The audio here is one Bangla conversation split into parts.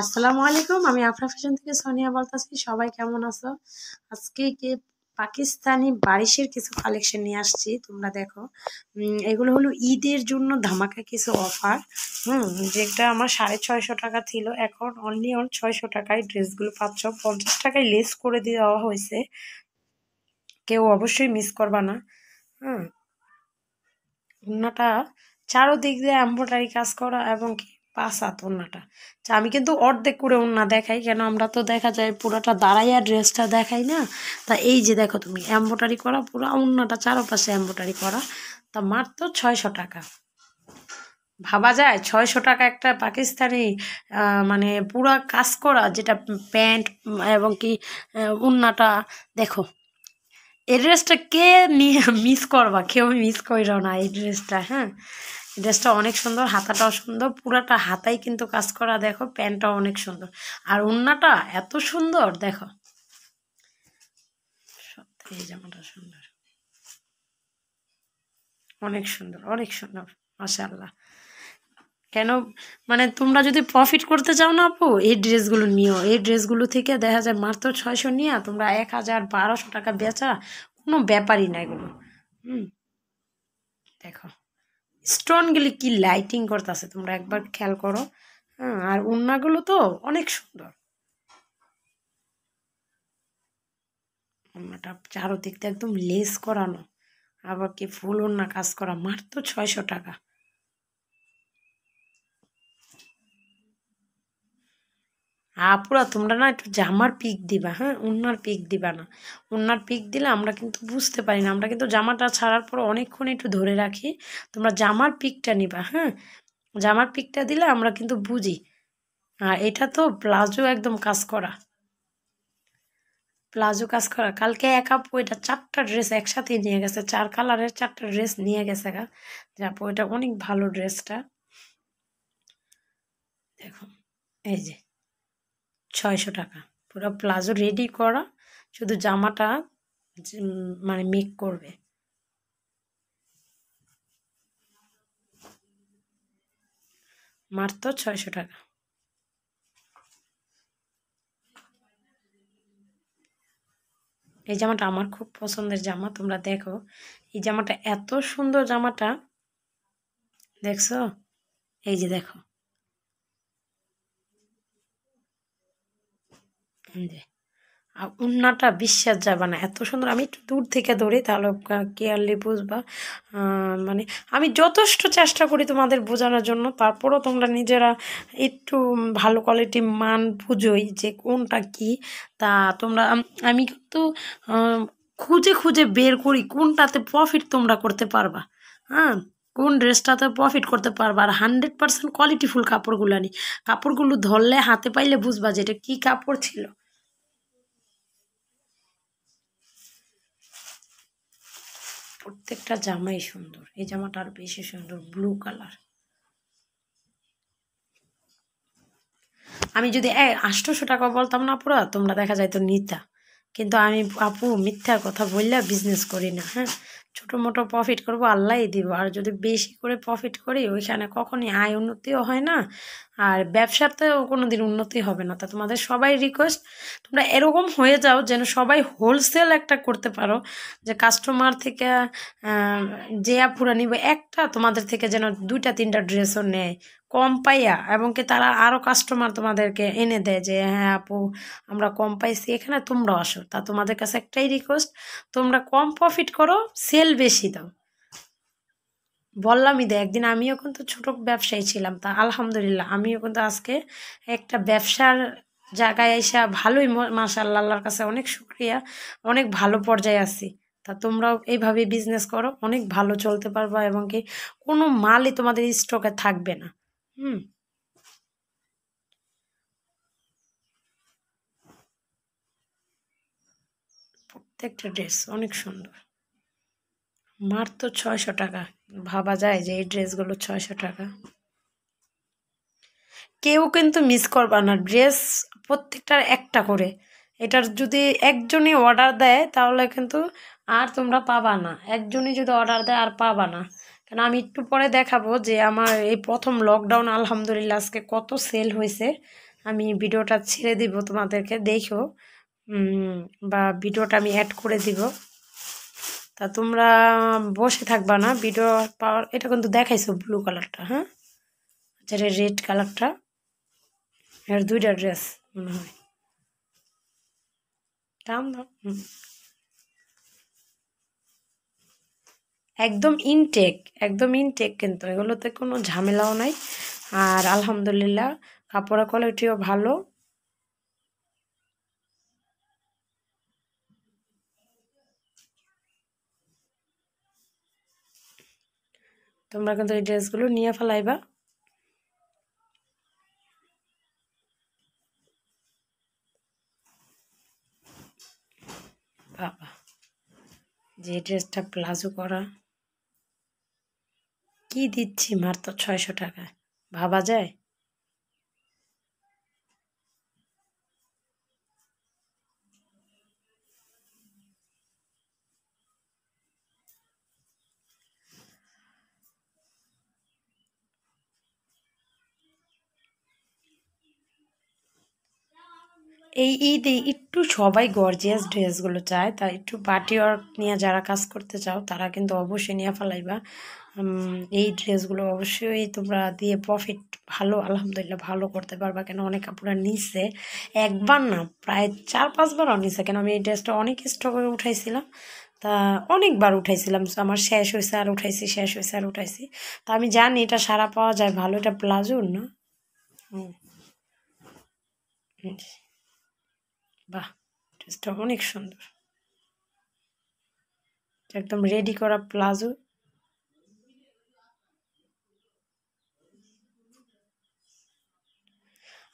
আসসালামু আলাইকুম আমি আফরা ফ্যাশন থেকে সোনিয়া বলতেছি সবাই কেমন আছো আজকে কে পাকিস্তানি বারিশের কিছু কালেকশন নিয়ে আসছি তোমরা দেখো এগুলো হলো ঈদের জন্য ধামাকা কিছু অফার হুম যেটা আমার সাড়ে ছয়শো টাকা ছিল এখন অনলি অন ছয়শো টাকায় ড্রেসগুলো পাচ্ছ পঞ্চাশ টাকায় লেস করে দেওয়া হয়েছে কেউ অবশ্যই মিস করবা না হুম ওনাটা চারোদিক দিয়ে এম্ব্রয়ডারি কাজ করা এবং কি পাঁচ হাত ওড়নাটা আচ্ছা আমি কিন্তু অর্ধেক করে ওড়না দেখাই কেন আমরা তো দেখা যায় পুরোটা দাঁড়াইয়া ড্রেসটা দেখাই না তা এই যে দেখো তুমি এম্ব্রয়ডারি করা পুরো ওড়নাটা চারোপাশে এম্ব্রয়ডারি করা তা মাত্র ছয়শো টাকা ভাবা যায় ছয়শো টাকা একটা পাকিস্তানি মানে পুরা কাজ করা যেটা প্যান্ট এবং কি উন্নাটা দেখো এই ড্রেসটা কে নিয়ে মিস করবা কেউ মিস করো না এই ড্রেসটা হ্যাঁ ড্রেসটা অনেক সুন্দর হাতাটাও সুন্দর পুরাটা হাতাই কিন্তু কাজ করা দেখো প্যান্টটাও অনেক সুন্দর আর ওন্নাটা এত সুন্দর দেখো এই জামাটা সুন্দর অনেক সুন্দর অনেক সুন্দর মাশাল্লাহ কেন মানে তোমরা যদি প্রফিট করতে চাও না আপু এই ড্রেসগুলো নিও এই ড্রেসগুলো থেকে দেখা যায় মাত্র ছয়শো নিয়ে তোমরা এক হাজার বারোশো টাকা বেচা কোনো ব্যাপারই না এগুলো হুম দেখো স্টোনগুলি কি লাইটিং করতেছে তোমরা একবার খেয়াল করো হ্যাঁ আর ওড়নাগুলো তো অনেক সুন্দর ওড়নাটা চারোদিকটা একদম লেস করানো আবার কি ফুল ওড়না কাজ করা মাত্র ছয়শো টাকা আপুরা তোমরা না একটু জামার পিক দিবা হ্যাঁ উন্নার পিক দিবা না উন্নার পিক দিলে আমরা কিন্তু বুঝতে পারি না আমরা কিন্তু জামাটা ছাড়ার পর অনেকক্ষণ একটু ধরে রাখি তোমরা জামার পিকটা নিবা হ্যাঁ জামার পিকটা দিলে আমরা কিন্তু বুঝি আর এটা তো প্লাজো একদম কাজ করা প্লাজো কাজ করা কালকে এক আপু ওইটা চারটা ড্রেস একসাথেই নিয়ে গেছে চার কালারের চারটা ড্রেস নিয়ে গেছে গা আপু এটা অনেক ভালো ড্রেসটা দেখো এই যে ছয়শো টাকা পুরো প্লাজো রেডি করা শুধু জামাটা মানে মেক করবে মাত্র ছয়শো টাকা এই জামাটা আমার খুব পছন্দের জামা তোমরা দেখো এই জামাটা এত সুন্দর জামাটা দেখছো এই যে দেখো আর উন্নাটা বিশ্বাস যাবে না এত সুন্দর আমি একটু দূর থেকে ধরি তাহলে কেয়ারলি বুঝবা মানে আমি যথেষ্ট চেষ্টা করি তোমাদের বোঝানোর জন্য তারপরও তোমরা নিজেরা একটু ভালো কোয়ালিটি মান বুঝোই যে কোনটা কি তা তোমরা আমি কিন্তু খুঁজে খুঁজে বের করি কোনটাতে প্রফিট তোমরা করতে পারবা হ্যাঁ কোন ড্রেসটাতে প্রফিট করতে পারবা আর হান্ড্রেড পার্সেন্ট কোয়ালিটিফুল কাপড়গুলো নি কাপড়গুলো ধরলে হাতে পাইলে বুঝবা যে এটা কী কাপড় ছিল প্রত্যেকটা জামাই সুন্দর এই জামাটা আর বেশি সুন্দর ব্লু কালার আমি যদি আষ্টশো টাকা বলতাম না পুরা তোমরা দেখা যায় তো নিতা কিন্তু আমি আপু মিথ্যা কথা বললে বিজনেস করি না হ্যাঁ ছোটো মোটো প্রফিট করব আল্লাহই দিব আর যদি বেশি করে প্রফিট করি ওইখানে কখনই আয় উন্নতিও হয় না আর ব্যবসাতেও তো কোনো দিন উন্নতি হবে না তা তোমাদের সবাই রিকোয়েস্ট তোমরা এরকম হয়ে যাও যেন সবাই হোলসেল একটা করতে পারো যে কাস্টমার থেকে যে পুরা নিবে একটা তোমাদের থেকে যেন দুইটা তিনটা ড্রেসও নেয় কম পাইয়া এবং কি তারা আরও কাস্টমার তোমাদেরকে এনে দেয় যে হ্যাঁ আপু আমরা কম পাইছি এখানে তোমরা আসো তা তোমাদের কাছে একটাই রিকোয়েস্ট তোমরা কম প্রফিট করো সেল বেশি দাও বললামই দে একদিন আমিও কিন্তু ছোট ব্যবসায়ী ছিলাম তা আলহামদুলিল্লাহ আমিও কিন্তু আজকে একটা ব্যবসার জায়গায় এসে ভালোই মাশাল্লাহ আল্লাহর কাছে অনেক সুক্রিয়া অনেক ভালো পর্যায়ে আছি তা তোমরাও এইভাবে বিজনেস করো অনেক ভালো চলতে পারবা এবং কি কোনো মালই তোমাদের স্টকে থাকবে না হুম প্রত্যেকটা ড্রেস অনেক সুন্দর মার তো ছয়শো টাকা ভাবা যায় যে এই ড্রেসগুলো ছয়শো টাকা কেউ কিন্তু মিস করবা না ড্রেস প্রত্যেকটার একটা করে এটার যদি একজনই অর্ডার দেয় তাহলে কিন্তু আর তোমরা পাবা না একজনই যদি অর্ডার দেয় আর পাবা না কারণ আমি একটু পরে দেখাবো যে আমার এই প্রথম লকডাউন আলহামদুলিল্লাহ আজকে কত সেল হয়েছে আমি ভিডিওটা ছেড়ে দিব তোমাদেরকে দেখো বা ভিডিওটা আমি অ্যাড করে দিব তা তোমরা বসে থাকবা না ভিডিও পাওয়ার এটা কিন্তু দেখাইছো ব্লু কালারটা হ্যাঁ আচ্ছা এটা রেড কালারটা এর দুইটা ড্রেস মনে হয় দাম দাম একদম ইনটেক একদম ইনটেক কিন্তু এগুলোতে কোনো ঝামেলাও নাই আর আলহামদুলিল্লাহ কাপড়ের কোয়ালিটিও ভালো তোমরা কিন্তু এই ড্রেসগুলো নিয়ে ফেলাইবা বাবা যে ড্রেসটা প্লাজো করা কি দিচ্ছি মাত্র ছয়শো টাকা ভাবা যায় এই ঈদে একটু সবাই গর্জিয়াস ড্রেসগুলো চায় তা একটু পার্টি ওয়ার্ক নিয়ে যারা কাজ করতে চাও তারা কিন্তু অবশ্যই নিয়ে ফেলাইবা এই ড্রেসগুলো অবশ্যই তোমরা দিয়ে প্রফিট ভালো আলহামদুলিল্লাহ ভালো করতে পারবা কেন অনেক কাপড়া নিচে একবার না প্রায় চার পাঁচবারও নিচে কেন আমি এই ড্রেসটা অনেক স্টকে উঠাইছিলাম তা অনেকবার উঠাইছিলাম আমার শেষ হয়েছে আর উঠাইছি শেষ হয়েছে আর উঠাইছি তা আমি জানি এটা সারা পাওয়া যায় ভালো এটা প্লাজোর না হুম বাহ ড্রেসটা অনেক সুন্দর একদম রেডি করা প্লাজো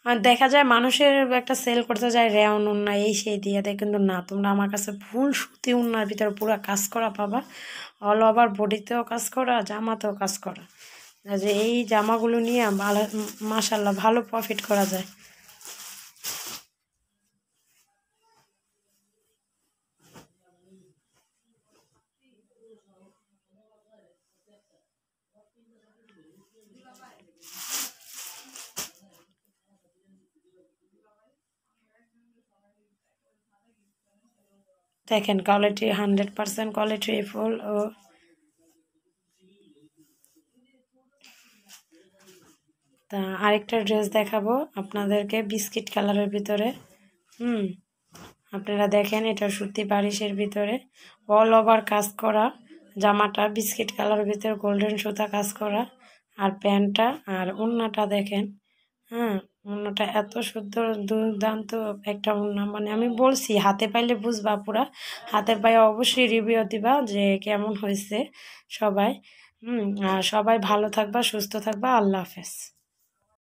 আর দেখা যায় মানুষের একটা সেল করতে যায় রেওন উন্না এই সেই দিয়ে দেয় কিন্তু না তোমরা আমার কাছে ফুল সুতি উন্নার ভিতরে পুরো কাজ করা পাবা অল ওভার বডিতেও কাজ করা জামাতেও কাজ করা যে এই জামাগুলো নিয়ে ভালো মাসাল্লাহ ভালো প্রফিট করা যায় দেখেন quality hundred percent quality full ও তা আরেকটা ড্রেস দেখাবো আপনাদেরকে বিস্কিট কালারের ভিতরে হুম আপনারা দেখেন এটা সুতি বারিশের ভিতরে অল ওভার কাজ করা জামাটা বিস্কিট কালারের ভিতরে গোল্ডেন সুতা কাজ করা আর প্যান্টটা আর ওড়নাটা দেখেন হ্যাঁ ওনাটা এত সুন্দর দুর্দান্ত একটা মুন্না মানে আমি বলছি হাতে পাইলে বুঝবা পুরা হাতে পায়ে অবশ্যই রিভিউ দিবা যে কেমন হয়েছে সবাই হুম সবাই ভালো থাকবা সুস্থ থাকবা আল্লাহ হাফেজ